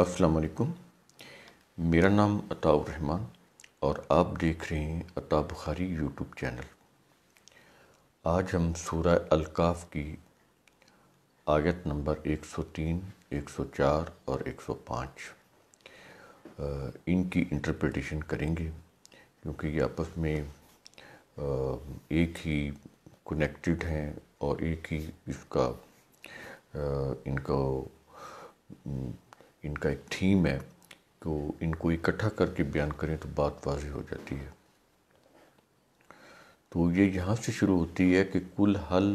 अस्सलाम वालेकुम मेरा नाम अताउर रहमान और आप देख रहे हैं अता बुखारी यूट्यूब चैनल आज हम सूरह अलकाफ की आयत नंबर 103, 104 और 105 इनकी इंटरप्रिटेशन करेंगे क्योंकि ये आपस में एक ही कनेक्टेड हैं और एक ही इसका इनको इनका एक थीम है तो इनको इकट्ठा करके बयान करें तो बात वाजी हो जाती है तो ये यहाँ से शुरू होती है कि कुल हल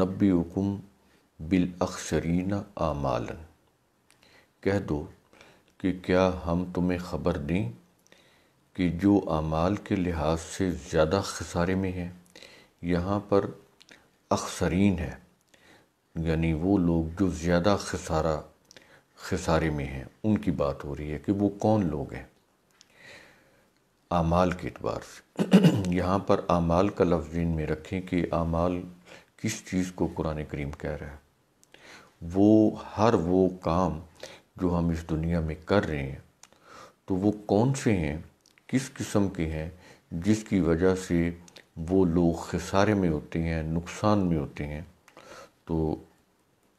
नबी हुकुम बिल अक्सरीना आमालन कह दो कि क्या हम तुम्हें ख़बर दें कि जो आमाल के लिहाज से ज़्यादा खसारे में है यहाँ पर अक्सरीन है यानी वो लोग जो ज़्यादा खसारा खसारे में हैं उनकी बात हो रही है कि वो कौन लोग हैं आमाल के अतबार से यहाँ पर आमाल का लफ्ज़ में रखें कि आमाल किस चीज़ को कुरान करीम कह रहा है वो हर वो काम जो हम इस दुनिया में कर रहे हैं तो वो कौन से हैं किस किस्म के हैं जिसकी वजह से वो लोग खसारे में होते हैं नुकसान में होते हैं तो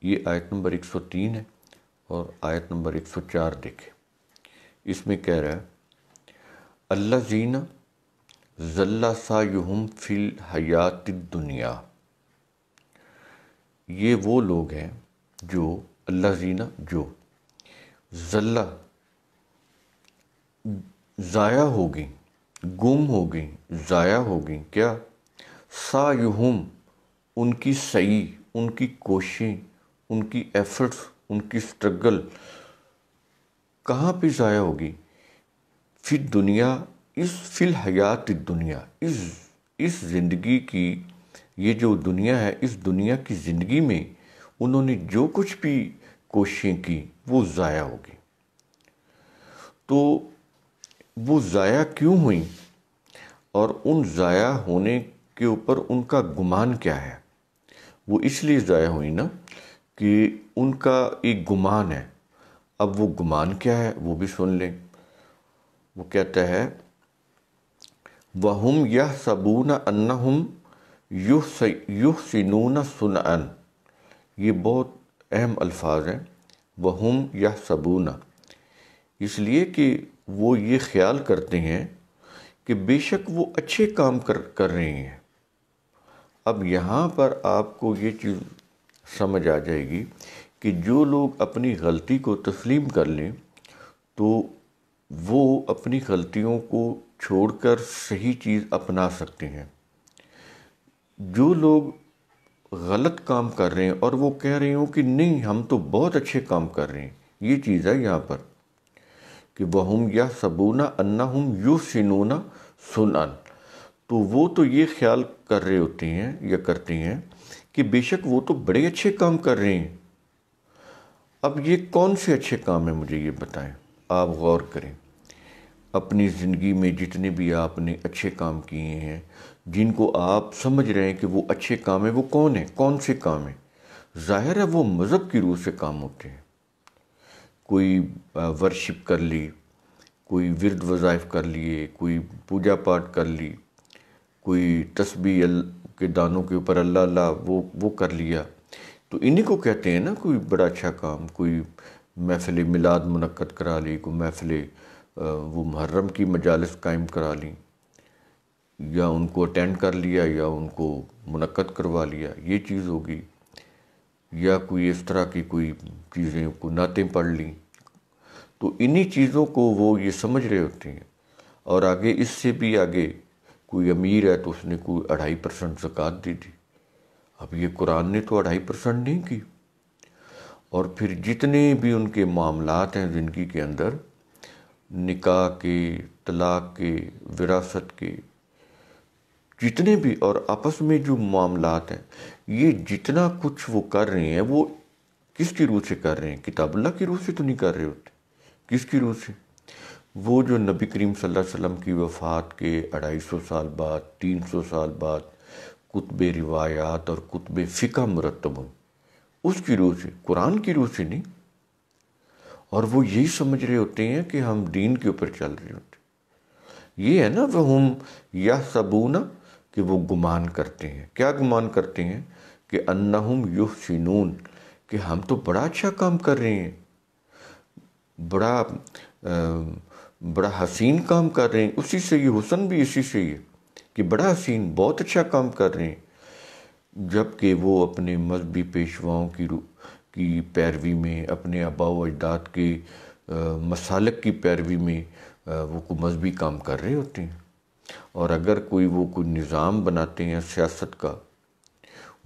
ये आयत नंबर 103 है और आयत नंबर 104 देखें इसमें कह रहा है अल्ला जीना जल्ला सा युहम फिल हयात दुनिया ये वो लोग हैं जो अल्लाह जीना जो जल्ला ज़ाया हो गई गुम हो गई ज़ाया हो गई क्या सायुहम उनकी सही उनकी कोशिश उनकी एफर्ट्स उनकी स्ट्रगल कहाँ पे ज़ाया होगी फिर दुनिया इस फिल हयात दुनिया इस इस ज़िंदगी की ये जो दुनिया है इस दुनिया की ज़िंदगी में उन्होंने जो कुछ भी कोशिशें की वो ज़ाया होगी तो वो ज़ाया क्यों हुई और उन ज़ाया होने के ऊपर उनका गुमान क्या है वो इसलिए ज़ाया हुई ना कि उनका एक गुमान है अब वो गुमान क्या है वो भी सुन लें वो कहता है वहम यह सबून अन्ना हम युह युह सिनून अन ये बहुत अहम अल्फाज हैं वहम यह सबून इसलिए कि वो ये ख्याल करते हैं कि बेशक वो अच्छे काम कर कर रहे हैं अब यहाँ पर आपको ये चीज़ समझ आ जाएगी कि जो लोग अपनी गलती को तस्लीम कर लें तो वो अपनी गलतियों को छोड़कर सही चीज़ अपना सकते हैं जो लोग गलत काम कर रहे हैं और वो कह रहे हो कि नहीं हम तो बहुत अच्छे काम कर रहे हैं ये चीज़ है यहाँ पर कि वह हम या सबूना अन्ना हम यू सिनूना सुनान तो वो तो ये ख्याल कर रहे होते हैं या करते हैं कि बेशक वो तो बड़े अच्छे काम कर रहे हैं अब ये कौन से अच्छे काम हैं मुझे ये बताएं आप गौर करें अपनी ज़िंदगी में जितने भी आपने अच्छे काम किए हैं जिनको आप समझ रहे हैं कि वो अच्छे काम हैं वो कौन है कौन से काम हैं ज़ाहिर है वो मज़हब की रूह से काम होते हैं कोई वर्शिप कर ली कोई विरद वज़ाइफ कर लिए कोई पूजा पाठ कर ली कोई तस्बी के दानों के ऊपर अल्लाह अल्लाह वो वो कर लिया तो इन्हीं को कहते हैं ना कोई बड़ा अच्छा काम कोई महफिल मिलाद मनक़द करा ली कोई महफिल वो मुहर्रम की मजालस कायम करा ली या उनको अटेंड कर लिया या उनको मनक़द करवा लिया ये चीज़ होगी या कोई इस तरह की कोई चीज़ें को नातें पढ़ ली तो इन्हीं चीज़ों को वो ये समझ रहे होते हैं और आगे इससे भी आगे कोई अमीर है तो उसने कोई अढ़ाई परसेंट जक़ात दे दी अब ये कुरान ने तो अढ़ाई परसेंट नहीं की और फिर जितने भी उनके मामलात हैं ज़िंदगी के अंदर निकाह के तलाक के विरासत के जितने भी और आपस में जो मामलात हैं ये जितना कुछ वो कर रहे हैं वो किसकी रूह से कर रहे हैं किताब अल्लाह की रूह से तो नहीं कर रहे होते किसकी रूह से वो जो नबी करीम सल्लल्लाहु अलैहि वसल्लम की वफ़ात के अढ़ाई सौ साल बाद तीन सौ साल बाद कुतब रिवायात और कुतब फ़िका मुरतब हुई उसकी रूह से कुरान की रूह से नहीं और वो यही समझ रहे होते हैं कि हम दीन के ऊपर चल रहे होते ये है ना वह हम यह सबूना कि वो गुमान करते हैं क्या गुमान करते हैं कि अन्ना हम युह सिनून कि हम तो बड़ा अच्छा काम कर रहे हैं बड़ा आ, बड़ा हसीन काम कर रहे हैं उसी से ये हुसन भी इसी से ही है कि बड़ा हसीन बहुत अच्छा काम कर रहे हैं जबकि वो अपने मजहबी पेशवाओं की की पैरवी में अपने आबा अजदाद के मसालक की पैरवी में वो को मजहबी काम कर रहे होते हैं और अगर कोई वो कोई निज़ाम बनाते हैं सियासत का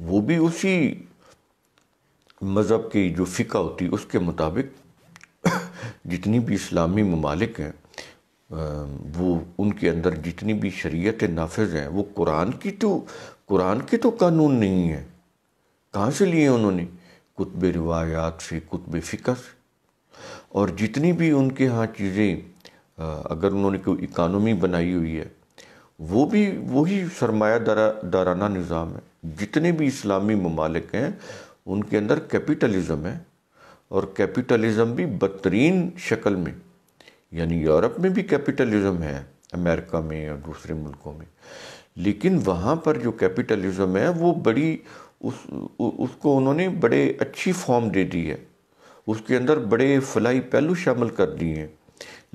वो भी उसी मज़हब की जो फ़िका होती है उसके मुताबिक जितनी भी इस्लामी ममालिक हैं वो उनके अंदर जितनी भी शरीयत नाफिज हैं वो कुरान की तो कुरान के तो कानून नहीं है कहाँ से लिए उन्होंने कुतब रिवायात से कुतब फ़िक्र से और जितनी भी उनके यहाँ चीज़ें अगर उन्होंने कोई इकानमी बनाई हुई है वो भी वही सरमाया दारा दाराना निज़ाम है जितने भी इस्लामी ममालिक हैं उनके अंदर कैपिटलिज़म है और कैपिटलिज़म भी बदतरीन शक्ल में यानी यूरोप में भी कैपिटलिज्म है अमेरिका में और दूसरे मुल्कों में लेकिन वहाँ पर जो कैपिटलिज्म है वो बड़ी उस उसको उन्होंने बड़े अच्छी फॉर्म दे दी है उसके अंदर बड़े फलाई पहलू शामिल कर दिए हैं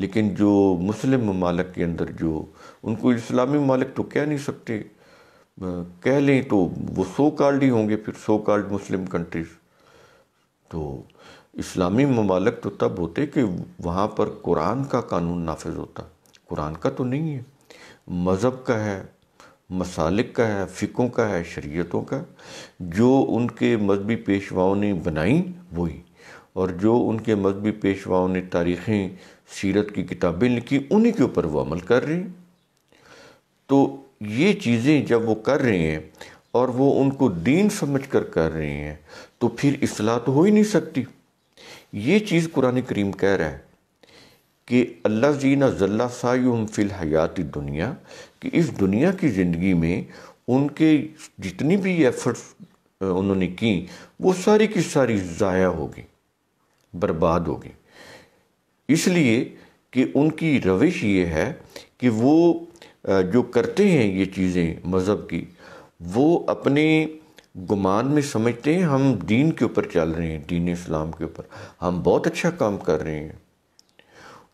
लेकिन जो मुस्लिम ममालक के अंदर जो उनको इस्लामी ममालिक तो कह नहीं सकते कह लें तो वो सो कार्ड ही होंगे फिर सो कार्ड मुस्लिम कंट्रीज तो इस्लामी ममालक तो तब होते कि वहाँ पर कुरान का कानून नाफिज होता कुरान का तो नहीं है मज़हब का है मसालिक का है फ़िकों का है शरीयतों का जो उनके मजहबी पेशवाओं ने बनाई वही और जो उनके मजहबी पेशवाओं ने तारीखें सीरत की किताबें लिखी उन्हीं के ऊपर वो अमल कर रहे हैं तो ये चीज़ें जब वो कर रहे हैं और वो उनको दीन समझ कर कर रहे हैं तो फिर असलाह तो हो ही नहीं सकती ये चीज़ कुरान करीम कह रहा है कि अल्लाह जी नज़ल्ला सायुम फिल हयात दुनिया कि इस दुनिया की ज़िंदगी में उनके जितनी भी एफर्ट्स उन्होंने की वो सारी की सारी ज़ाया होगी बर्बाद होगी इसलिए कि उनकी रविश ये है कि वो जो करते हैं ये चीज़ें मज़हब की वो अपने गुमान में समझते हैं हम दीन के ऊपर चल रहे हैं दीन इस्लाम के ऊपर हम बहुत अच्छा काम कर रहे हैं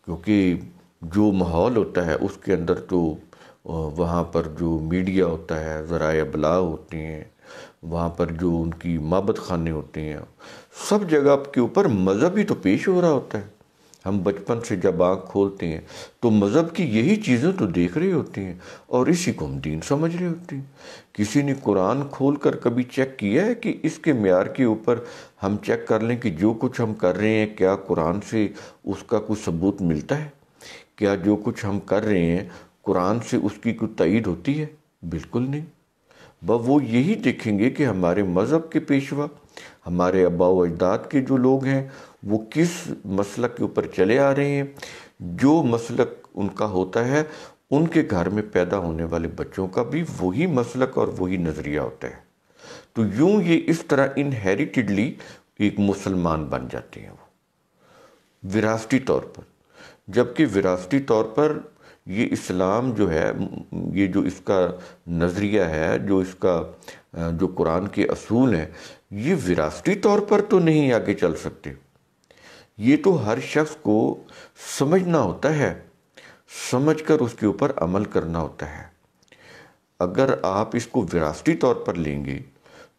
क्योंकि जो माहौल होता है उसके अंदर तो वहाँ पर जो मीडिया होता है ज़रा बला होते हैं वहाँ पर जो उनकी मबत खाने होते हैं सब जगह के ऊपर मज़हब ही तो पेश हो रहा होता है हम बचपन से जब आँख खोलते हैं तो मज़हब की यही चीज़ें तो देख रही होती हैं और इसी को हम दीन समझ रहे होते हैं किसी ने कुरान खोल कर कभी चेक किया है कि इसके मैार के ऊपर हम चेक कर लें कि जो कुछ हम कर रहे हैं क्या कुरान से उसका कुछ सबूत मिलता है क्या जो कुछ हम कर रहे हैं कुरान से उसकी कोई तइद होती है बिल्कुल नहीं व वो यही देखेंगे कि हमारे मज़हब के पेशवा हमारे अब्बा अजदाद के जो लोग हैं वो किस मसलक के ऊपर चले आ रहे हैं जो मसलक उनका होता है उनके घर में पैदा होने वाले बच्चों का भी वही मसलक और वही नज़रिया होता है तो यूँ ये इस तरह इनहेरिटेडली एक मुसलमान बन जाते हैं वो विरासती तौर पर जबकि विरासती तौर पर ये इस्लाम जो है ये जो इसका नज़रिया है जो इसका जो कुरान के असूल हैं ये विरासती तौर पर तो नहीं आगे चल सकते ये तो हर शख्स को समझना होता है समझ कर उसके ऊपर अमल करना होता है अगर आप इसको विरासती तौर पर लेंगे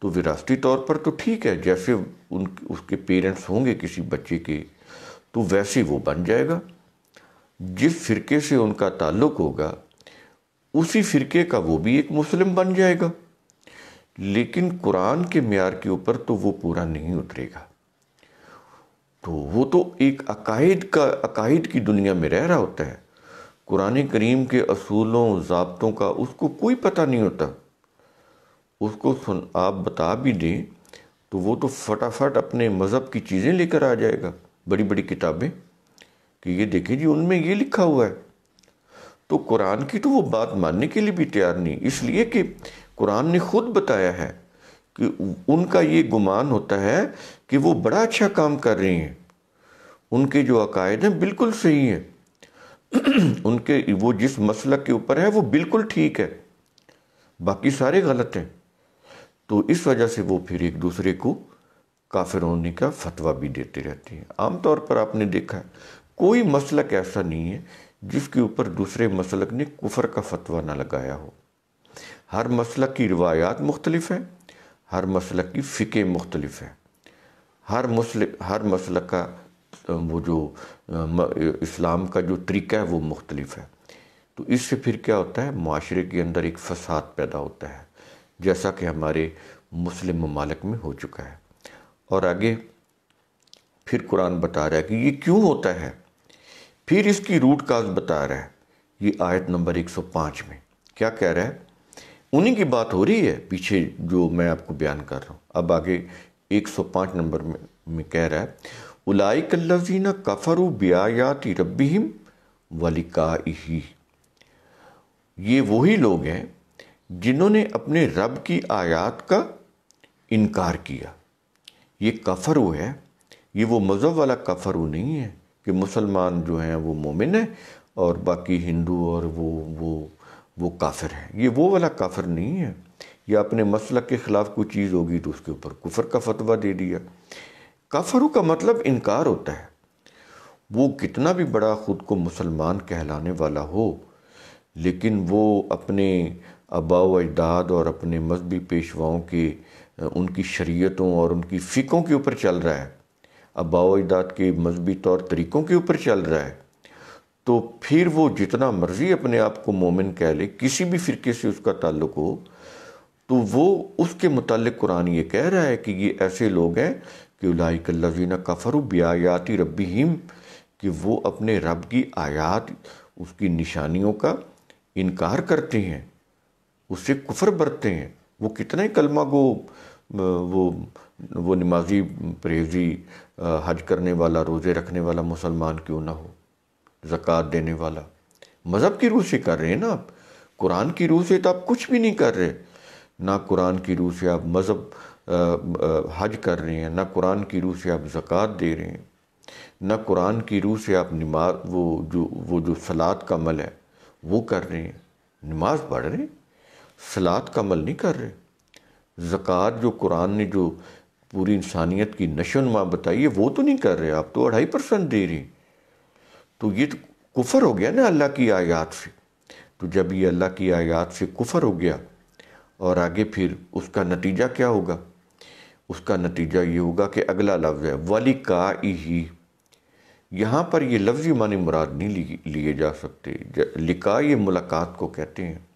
तो विरासती तौर पर तो ठीक है जैसे उन उसके पेरेंट्स होंगे किसी बच्चे के तो वैसे वो बन जाएगा जिस फ़िरके से उनका ताल्लुक होगा उसी फ़िरके का वो भी एक मुस्लिम बन जाएगा लेकिन कुरान के मैार के ऊपर तो वो पूरा नहीं उतरेगा तो वो तो एक अकायद का अकायद की दुनिया में रह रहा होता है कुरान करीम के असूलों ज़बतों का उसको कोई पता नहीं होता उसको सुन आप बता भी दें तो वो तो फटाफट अपने मज़हब की चीज़ें लेकर आ जाएगा बड़ी बड़ी किताबें कि ये देखिए जी उनमें ये लिखा हुआ है तो कुरान की तो वो बात मानने के लिए भी तैयार नहीं इसलिए कि कुरान ने खुद बताया है कि उनका ये गुमान होता है कि वो बड़ा अच्छा काम कर रही हैं उनके जो अकायद हैं बिल्कुल सही हैं उनके वो जिस मसला के ऊपर है वो बिल्कुल ठीक है बाकी सारे गलत हैं तो इस वजह से वो फिर एक दूसरे को काफिर होने का फतवा भी देते रहते हैं आमतौर पर आपने देखा है कोई मसलक ऐसा नहीं है जिसके ऊपर दूसरे मसलक ने कुफर का फतवा ना लगाया हो हर मसलक की रवायात मुख्तलिफ हैं हर मसलक की फ़िके मुख्तलिफ हैं हर मसल हर मसलक का वो जो इस्लाम का जो तरीका है वो मुख्तलिफ है तो इससे फिर क्या होता है माशरे के अंदर एक फसाद पैदा होता है जैसा कि हमारे मुस्लिम ममालक में हो चुका है और आगे फिर कुरान बता रहा है कि ये क्यों होता है फिर इसकी रूट काज बता रहा है ये आयत नंबर 105 में क्या कह रहा है उन्हीं की बात हो रही है पीछे जो मैं आपको बयान कर रहा हूँ अब आगे 105 नंबर में, में कह रहा है उलाइकल्लजीना कफ़र ब्यायाति वलिका ही ये वही लोग हैं जिन्होंने अपने रब की आयात का इनकार किया ये कफरू है ये वो मज़हब वाला कफरू नहीं है कि मुसलमान जो हैं वो मोमिन हैं और बाकी हिंदू और वो वो वो काफिर हैं ये वो वाला काफिर नहीं है या अपने मसलक के ख़िलाफ़ कोई चीज़ होगी तो उसके ऊपर कुफर का फतवा दे दिया काफरों का मतलब इनकार होता है वो कितना भी बड़ा ख़ुद को मुसलमान कहलाने वाला हो लेकिन वो अपने आबा अजदाद और अपने मजहबी पेशवाओं के उनकी शरीयतों और उनकी फ़िकों के ऊपर चल रहा है आबाओ अजदाद के मजहबी तौर तरीक़ों के ऊपर चल रहा है तो फिर वो जितना मर्ज़ी अपने आप को मोमिन कह ले किसी भी फ़िरके से उसका ताल्लुक हो तो वो उसके मतलब कुरान ये कह रहा है कि ये ऐसे लोग हैं कि उलाइकल्लाजीना कफर ब्यायाति रबी हिम कि वो अपने रब की आयात उसकी निशानियों का इनकार करते हैं उससे कुफर बरते हैं वो कितने कलमा को वो वो नमाजी परहेजी हज करने वाला रोज़े रखने वाला मुसलमान क्यों ना हो ज़क़़त देने वाला मज़हब की रूह से कर रहे हैं ना आप कुरान की रूह से तो आप कुछ भी नहीं कर रहे ना कुरान की रूह से आप मज़हब हज कर रहे हैं ना कुरान की रूह से आप ज़क़़त दे रहे हैं ना कुरान की रूह से आप नमाज वो जो वो जो सलाद का अमल है वो कर रहे हैं नमाज पढ़ रहे हैं सलाद का अमल नहीं कर रहे ज़क़़त जो कुरान ने जो पूरी इंसानियत की नशोनमा बताइए वो तो नहीं कर रहे आप तो अढ़ाई परसेंट दे रही तो ये तो कुफर हो गया ना अल्लाह की आयात से तो जब ये अल्लाह की आयात से कुफर हो गया और आगे फिर उसका नतीजा क्या होगा उसका नतीजा ये होगा कि अगला लफ्ज़ है वली का ही यहाँ पर ये लफ्ज़ी माने मुराद नहीं लिए जा सकते लिका ये मुलाकात को कहते हैं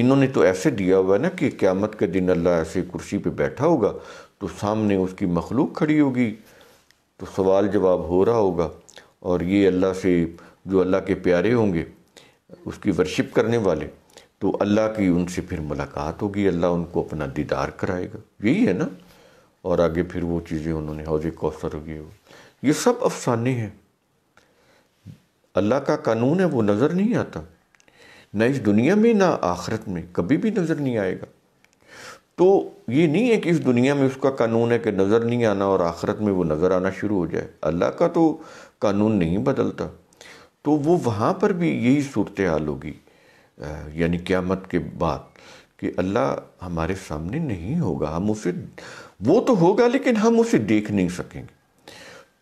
इन्होंने तो ऐसे दिया हुआ है ना कि क़्यामत के दिन अल्लाह ऐसे कुर्सी पे बैठा होगा तो सामने उसकी मखलूक खड़ी होगी तो सवाल जवाब हो रहा होगा और ये अल्लाह से जो अल्लाह के प्यारे होंगे उसकी वर्शिप करने वाले तो अल्लाह की उनसे फिर मुलाकात होगी अल्लाह उनको अपना दीदार कराएगा यही है ना और आगे फिर वो चीज़ें उन्होंने हौज कौसर हो हो ये सब अफसाने हैं अल्लाह का कानून है वो नज़र नहीं आता ना इस दुनिया में ना आखरत में कभी भी नज़र नहीं आएगा तो ये नहीं है कि इस दुनिया में उसका कानून है कि नज़र नहीं आना और आखरत में वो नज़र आना शुरू हो जाए अल्लाह का तो कानून नहीं बदलता तो वो वहाँ पर भी यही सूरत हाल होगी यानी क़्यामत के बाद कि अल्लाह हमारे सामने नहीं होगा हम उसे वो तो होगा लेकिन हम उसे देख नहीं सकेंगे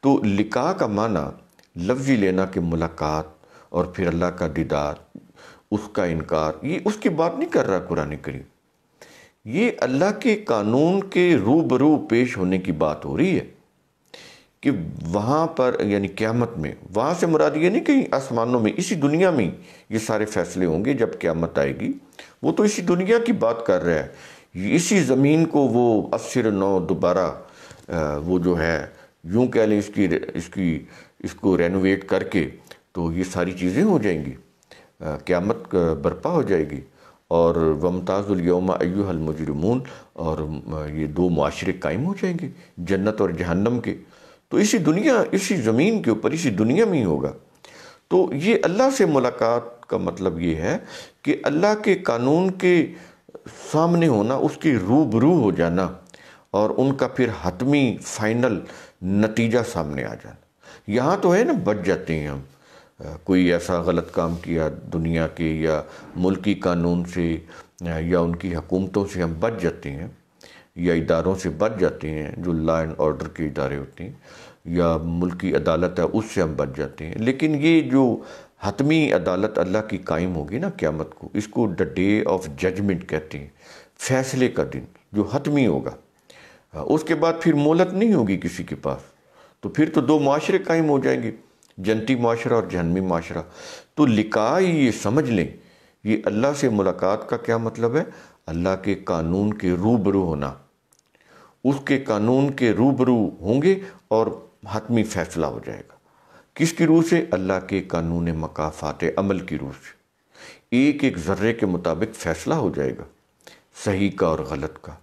तो लिका का माना लफ्ज़ी लेना कि मुलाकात और फिर अल्लाह का दीदार उसका इनकार ये उसकी बात नहीं कर रहा कुरान करीम ये अल्लाह के कानून के रूबरू पेश होने की बात हो रही है कि वहाँ पर यानी क़्यामत में वहाँ से मुराद ये नहीं कहीं आसमानों में इसी दुनिया में ये सारे फैसले होंगे जब क़्यामत आएगी वो तो इसी दुनिया की बात कर रहा है इसी ज़मीन को वो असर नौ दोबारा वो जो है यूँ कह लें इसकी इसकी इसको रेनोवेट करके तो ये सारी चीज़ें हो जाएंगी क़्यामत बर्पा हो जाएगी और वमताज़ुलयमा अयुहलमजरमून और ये दो माशरे कायम हो जाएंगे जन्नत और जहन्नम के तो इसी दुनिया इसी ज़मीन के ऊपर इसी दुनिया में ही होगा तो ये अल्लाह से मुलाकात का मतलब ये है कि अल्लाह के कानून के सामने होना उसकी रूबरू हो जाना और उनका फिर हतमी फाइनल नतीजा सामने आ जाना यहाँ तो है ना बच जाते हैं हम कोई ऐसा गलत काम किया दुनिया के या मुल्की कानून से या उनकी हकूमतों से हम बच जाते हैं या इदारों से बच जाते हैं जो लॉ एंड ऑर्डर के इदारे होते हैं या मुल्की अदालत है उससे हम बच जाते हैं लेकिन ये जो हतमी अदालत अल्लाह की कायम होगी ना क्यामत को इसको द डे ऑफ जजमेंट कहते हैं फैसले का दिन जो हतमी होगा उसके बाद फिर मोहलत नहीं होगी किसी के पास तो फिर तो दो माशरे कायम हो जाएंगे जनती माशरा और जहनमी माशरा तो लिका ये समझ लें ये अल्लाह से मुलाकात का क्या मतलब है अल्लाह के कानून के रूबरू होना उसके कानून के रूबरू होंगे और हतमी फैसला हो जाएगा किसकी रूह से अल्लाह के कानून मकाफात अमल की रूह से एक एक ज़र्रे के मुताबिक फ़ैसला हो जाएगा सही का और गलत का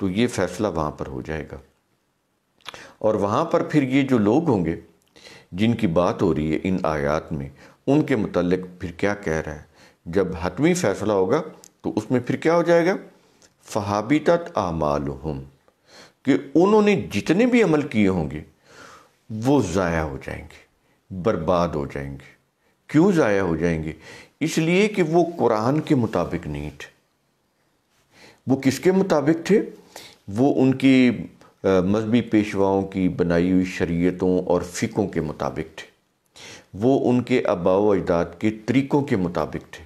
तो ये फ़ैसला वहाँ पर हो जाएगा और वहाँ पर फिर ये जो लोग होंगे जिनकी बात हो रही है इन आयात में उनके मतलब फिर क्या कह रहा है जब हतमी फैसला होगा तो उसमें फिर क्या हो जाएगा फहाबितत आमाल कि उन्होंने जितने भी अमल किए होंगे वो ज़ाया हो जाएंगे बर्बाद हो जाएंगे क्यों ज़ाया हो जाएंगे इसलिए कि वो कुरान के मुताबिक नहीं थे वो किसके मुताबिक थे वो उनकी मजहबी पेशवाओं की बनाई हुई शरीयतों और फ़िकों के मुताबिक थे वो उनके अबाव अजदाद के तरीक़ों के मुताबिक थे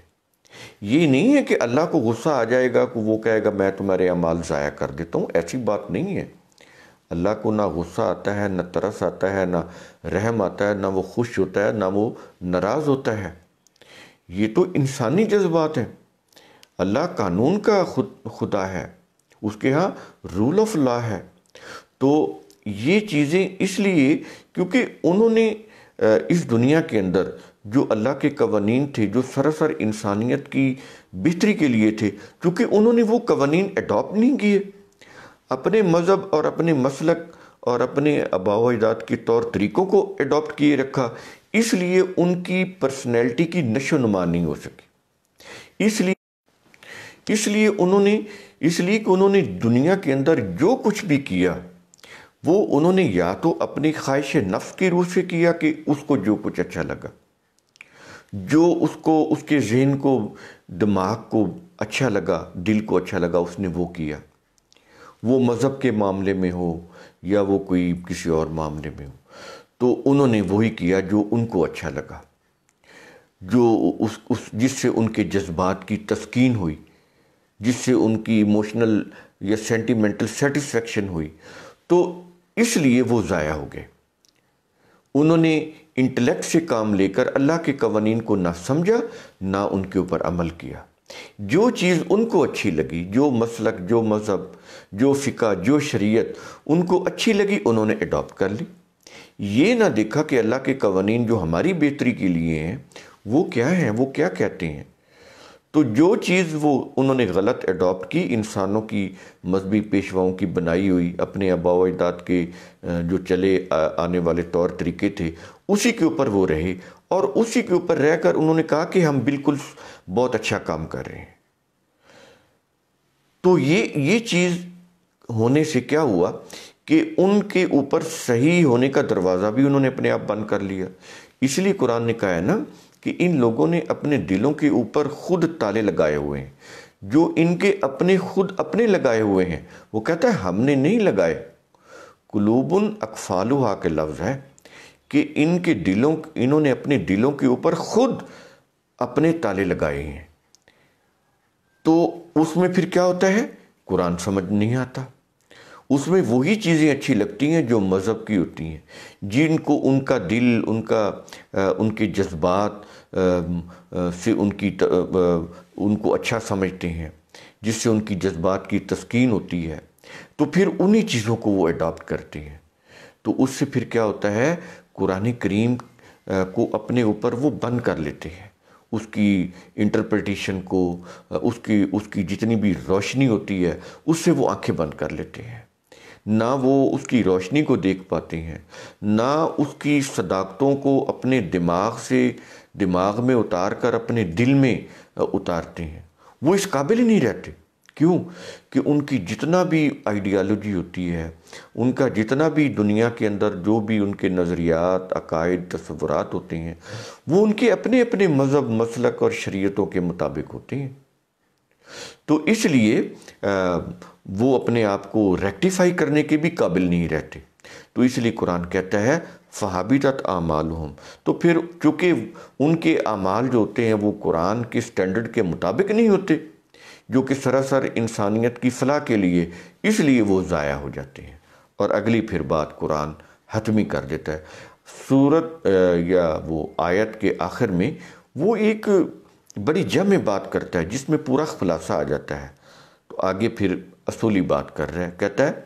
ये नहीं है कि अल्लाह को गुस्सा आ जाएगा कि वो कहेगा मैं तुम्हारे अमाल ज़ाया कर देता हूँ ऐसी बात नहीं है अल्लाह को ना गुस्सा आता है ना तरस आता है ना रहम आता है ना वो खुश होता है ना वो नाराज़ होता है ये तो इंसानी जज्बात हैं अल्लाह कानून का खुद खुदा है उसके यहाँ रूल ऑफ लॉ है तो ये चीज़ें इसलिए क्योंकि उन्होंने इस दुनिया के अंदर जो अल्लाह के कवानीन थे जो सरासर इंसानियत की बेहतरी के लिए थे क्योंकि उन्होंने वो कवानीन अडॉप्ट नहीं किए अपने मज़हब और अपने मसलक और अपने आबाजाद के तौर तरीक़ों को अडोप्ट किए रखा इसलिए उनकी पर्सनैलिटी की नशो नुमा नहीं हो सकी इसलिए इसलिए उन्होंने इसलिए कि उन्होंने दुनिया के अंदर जो कुछ भी किया वो उन्होंने या तो अपनी ख्वाहिश नफ़ की रूह से किया कि उसको जो कुछ अच्छा लगा जो उसको उसके जहन को दिमाग को अच्छा लगा दिल को अच्छा लगा उसने वो किया वो मज़हब के मामले में हो या वो कोई किसी और मामले में हो तो उन्होंने वही किया जो उनको अच्छा लगा जो उस उस जिससे उनके जज्बात की तस्कीन हुई जिससे उनकी इमोशनल या सेंटिमेंटल सेटिस्फेक्शन हुई तो इसलिए वो ज़ाया हो गए उन्होंने इंटेलेक्ट से काम लेकर अल्लाह के कवानीन को ना समझा ना उनके ऊपर अमल किया जो चीज़ उनको अच्छी लगी जो मसलक जो मज़हब जो फ़िका जो शरीयत उनको अच्छी लगी उन्होंने अडॉप्ट कर ली ये ना देखा कि अल्लाह के कवानीन जो हमारी बेहतरी के लिए हैं वो क्या हैं वो क्या कहते हैं तो जो चीज़ वो उन्होंने गलत अडोप्ट की इंसानों की मजहबी पेशवाओं की बनाई हुई अपने आबाव अजदाद के जो चले आने वाले तौर तरीके थे उसी के ऊपर वो रहे और उसी के ऊपर रहकर उन्होंने कहा कि हम बिल्कुल बहुत अच्छा काम कर रहे हैं तो ये ये चीज़ होने से क्या हुआ कि उनके ऊपर सही होने का दरवाज़ा भी उन्होंने अपने आप बंद कर लिया इसलिए कुरान ने कहा है ना कि इन लोगों ने अपने दिलों के ऊपर खुद ताले लगाए हुए हैं जो इनके अपने खुद अपने लगाए हुए हैं वो कहता है हमने नहीं लगाए कुलूबन अकफालुहा के लफ्ज़ है कि इनके दिलों इन्होंने अपने दिलों के ऊपर खुद अपने ताले लगाए हैं तो उसमें फिर क्या होता है कुरान समझ नहीं आता उसमें वही चीज़ें अच्छी लगती हैं जो मज़हब की होती हैं जिनको उनका दिल उनका आ, उनके जज्बात से उनकी त, आ, उनको अच्छा समझते हैं जिससे उनकी जज्बात की तस्कीन होती है तो फिर उन्हीं चीज़ों को वो अडॉप्ट करते हैं तो उससे फिर क्या होता है कुरान करीम को अपने ऊपर वो बंद कर लेते हैं उसकी इंटरप्रटेशन को उसकी उसकी जितनी भी रोशनी होती है उससे वो आंखें बंद कर लेते हैं ना वो उसकी रोशनी को देख पाते हैं ना उसकी सदाकतों को अपने दिमाग से दिमाग में उतार कर अपने दिल में उतारते हैं वो इस काबिल ही नहीं रहते क्यों कि उनकी जितना भी आइडियालॉजी होती है उनका जितना भी दुनिया के अंदर जो भी उनके नज़रियात अकायद तस्वुरात होते हैं वो उनके अपने अपने मज़हब मसलक और शरीयतों के मुताबिक होते हैं तो इसलिए वो अपने आप को रेक्टिफाई करने के भी काबिल नहीं रहते तो इसलिए कुरान कहता है फ़हाबिदत आमाल हम तो फिर चूँकि उनके आमाल जो होते हैं वो कुरान के स्टैंडर्ड के मुताबिक नहीं होते जो कि सरासर इंसानियत की फलाह के लिए इसलिए वो ज़ाया हो जाते हैं और अगली फिर बात कुरान हतमी कर देता है सूरत या वो आयत के आखिर में वो एक बड़ी जम बात करता है जिसमें पूरा खुलासा आ जाता है तो आगे फिर असूली बात कर रहे हैं कहता है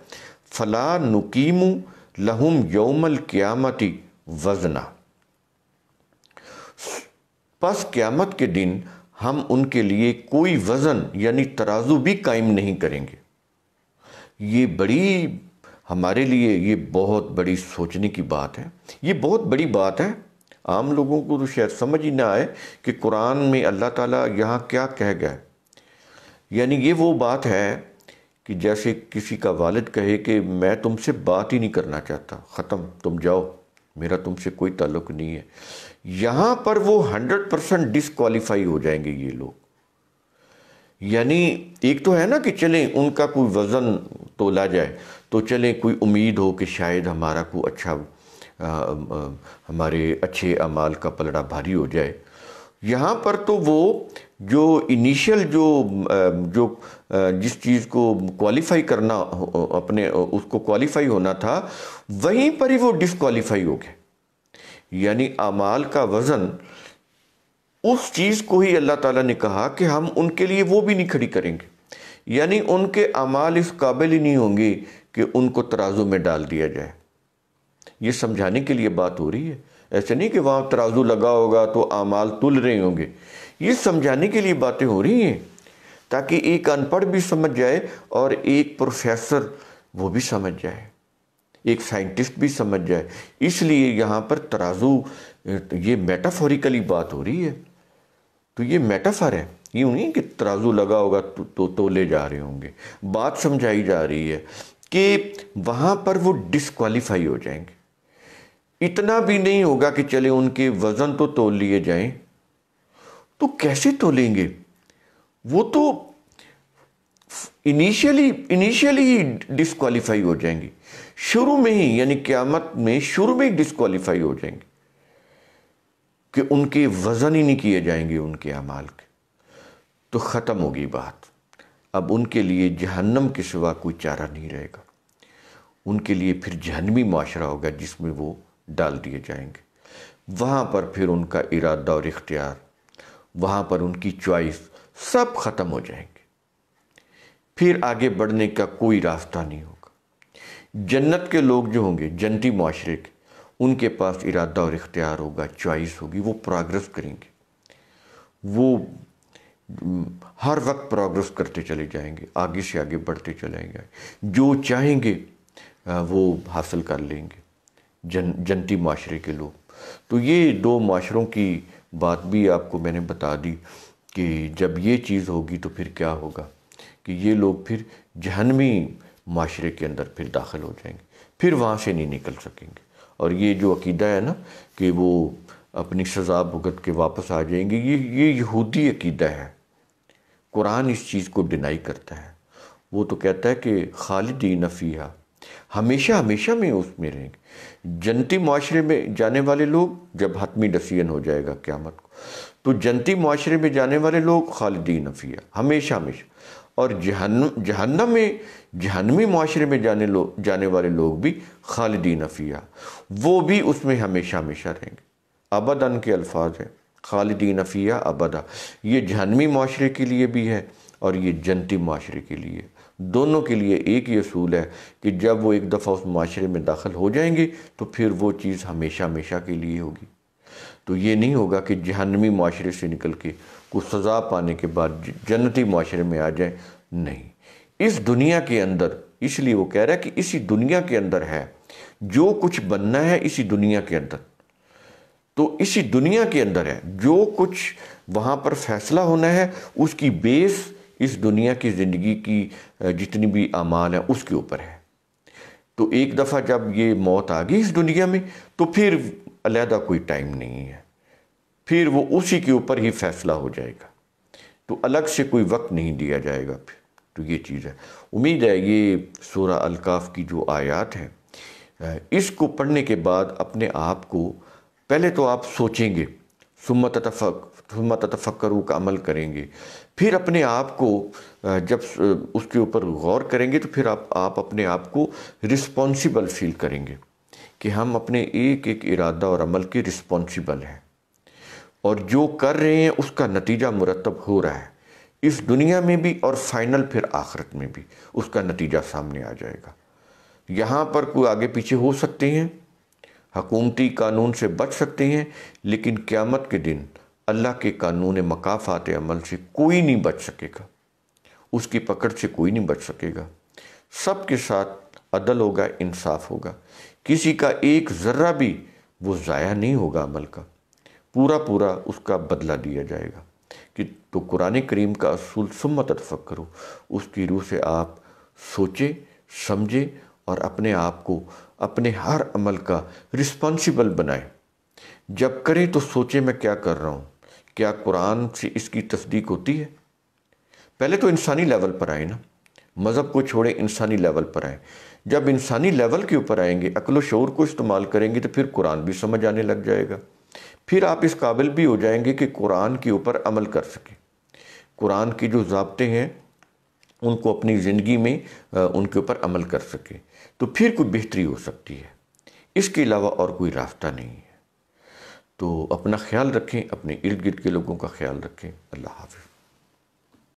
फ़ला नकीम लहुम यौमल क़्यामती वजना पस क़्यामत के दिन हम उनके लिए कोई वज़न यानी तराजू भी कायम नहीं करेंगे ये बड़ी हमारे लिए ये बहुत बड़ी सोचने की बात है ये बहुत बड़ी बात है आम लोगों को तो शायद समझ ही ना आए कि कुरान में अल्लाह ताला यहाँ क्या कह गया यानी ये वो बात है कि जैसे किसी का वालिद कहे कि मैं तुमसे बात ही नहीं करना चाहता ख़त्म तुम जाओ मेरा तुमसे कोई ताल्लुक नहीं है यहाँ पर वो हंड्रेड परसेंट डिसक्वालीफाई हो जाएंगे ये लोग यानी एक तो है ना कि चलें उनका कोई वज़न तोला जाए तो चलें कोई उम्मीद हो कि शायद हमारा कोई अच्छा हमारे अच्छे अमाल का पलड़ा भारी हो जाए यहाँ पर तो वो जो इनिशियल जो जो जिस चीज़ को क्वालिफाई करना अपने उसको क्वालिफाई होना था वहीं पर ही वो डिसक्वालीफाई हो गए यानी अमाल का वज़न उस चीज़ को ही अल्लाह ताला ने कहा कि हम उनके लिए वो भी नहीं खड़ी करेंगे यानी उनके अमाल इस काबिल ही नहीं होंगे कि उनको तराजू में डाल दिया जाए ये समझाने के लिए बात हो रही है ऐसे नहीं कि वहाँ तराजू लगा होगा तो आमाल तुल रहे होंगे ये समझाने के लिए बातें हो रही हैं ताकि एक अनपढ़ भी समझ जाए और एक प्रोफेसर वो भी समझ जाए एक साइंटिस्ट भी समझ जाए इसलिए यहाँ पर तराजू ये मेटाफोरिकली बात हो रही है तो ये मेटाफर है ये नहीं कि तराजू लगा होगा तो, तो तोले जा रहे होंगे बात समझाई जा रही है कि वहाँ पर वो डिसक्वालीफाई हो जाएंगे इतना भी नहीं होगा कि चले उनके वज़न तो तोल लिए जाएं तो कैसे तोलेंगे वो तो इनिशियली इनिशियली ही डिस्कालीफाई हो जाएंगे शुरू में ही यानी क्यामत में शुरू में ही डिस्कालीफाई हो जाएंगे कि उनके वज़न ही नहीं किए जाएंगे उनके अमाल के तो ख़त्म होगी बात अब उनके लिए जहन्नम के सिवा कोई चारा नहीं रहेगा उनके लिए फिर जहनवी माशरा होगा जिसमें वो डाल दिए जाएंगे वहाँ पर फिर उनका इरादा और इख्तियार वहाँ पर उनकी चॉइस सब ख़त्म हो जाएंगे फिर आगे बढ़ने का कोई रास्ता नहीं होगा जन्नत के लोग जो होंगे जन्ती माशरे के उनके पास इरादा और इख्तियार होगा चॉइस होगी वो प्रोग्रेस करेंगे वो हर वक्त प्रोग्रेस करते चले जाएंगे आगे से आगे बढ़ते चले जाएंगे जो चाहेंगे वो हासिल कर लेंगे जन जनती माशरे के लोग तो ये दो माशरों की बात भी आपको मैंने बता दी कि जब ये चीज़ होगी तो फिर क्या होगा कि ये लोग फिर जहनवी माशरे के अंदर फिर दाखिल हो जाएंगे फिर वहाँ से नहीं निकल सकेंगे और ये जो अकीदा है ना कि वो अपनी सज़ा भुगत के वापस आ जाएंगे ये ये यहूदी अकीदा है कुरान इस चीज़ को डिनाई करता है वो तो कहता है कि खालिदी नफ़ीहा हमेशा हमेशा में उसमें रहेंगे जनती माशरे में जाने वाले लोग जब हतमी डसीन हो जाएगा क्यामत को तो जनती माशरे में जाने वाले लोग खालिदी नफ़िया हमेशा हमेशा और जहन जहन्नम में जहनमी माशरे में जाने लो जाने वाले लोग भी खालिदी नफिया वो भी उसमें हमेशा हमेशा रहेंगे अबदन के अल्फाज हैं खालिदी नफिया अबदा ये जहनमी माशरे के लिए भी है और ये जनती माशरे के लिए दोनों के लिए एक ही असूल है कि जब वो एक दफ़ा उस माशरे में दाखिल हो जाएंगे तो फिर वो चीज़ हमेशा हमेशा के लिए होगी तो ये नहीं होगा कि जहनवी माशरे से निकल के कुछ सज़ा पाने के बाद जन्नती माशरे में आ जाए नहीं इस दुनिया के अंदर इसलिए वो कह रहा है कि इसी दुनिया के अंदर है जो कुछ बनना है इसी दुनिया के अंदर तो इसी दुनिया के अंदर है जो कुछ वहाँ पर फैसला होना है उसकी बेस इस दुनिया की ज़िंदगी की जितनी भी अमान है उसके ऊपर है तो एक दफ़ा जब ये मौत आ गई इस दुनिया में तो फिर अलहदा कोई टाइम नहीं है फिर वो उसी के ऊपर ही फैसला हो जाएगा तो अलग से कोई वक्त नहीं दिया जाएगा फिर तो ये चीज़ है उम्मीद है ये सूरा अलकाफ की जो आयात है इसको पढ़ने के बाद अपने आप को पहले तो आप सोचेंगे सुमत तफक हम तफक्रू का अमल करेंगे फिर अपने आप को जब उसके ऊपर गौर करेंगे तो फिर आप आप अपने आप को रिस्पॉन्सिबल फील करेंगे कि हम अपने एक एक इरादा और अमल के रिस्पॉन्सिबल हैं और जो कर रहे हैं उसका नतीजा मुरतब हो रहा है इस दुनिया में भी और फाइनल फिर आखिरत में भी उसका नतीजा सामने आ जाएगा यहाँ पर कोई आगे पीछे हो सकते हैं हकूमती कानून से बच सकते हैं लेकिन क़्यामत के दिन अल्लाह के कानून मकाफात अमल से कोई नहीं बच सकेगा उसकी पकड़ से कोई नहीं बच सकेगा सब के साथ अदल होगा इंसाफ होगा किसी का एक ज़र्रा भी वो ज़ाया नहीं होगा अमल का पूरा पूरा उसका बदला दिया जाएगा कि तो कुरान करीम का असूल सुमत करो उसकी रूह से आप सोचें समझें और अपने आप को अपने हर अमल का रिस्पॉन्सिबल बनाएं जब करें तो सोचें मैं क्या कर रहा हूँ क्या कुरान से इसकी तस्दीक होती है पहले तो इंसानी लेवल पर आए ना मज़हब को छोड़े इंसानी लेवल पर आए जब इंसानी लेवल के ऊपर आएंगे अकल व शोर को इस्तेमाल करेंगे तो फिर कुरान भी समझ आने लग जाएगा फिर आप इस काबिल भी हो जाएंगे कि कुरान के ऊपर अमल कर सकें कुरान के जो जबते हैं उनको अपनी ज़िंदगी में उनके ऊपर अमल कर सकें तो फिर कोई बेहतरी हो सकती है इसके अलावा और कोई रास्ता नहीं है तो अपना ख्याल रखें अपने इर्द गिर्द के लोगों का ख्याल रखें अल्लाह हाफि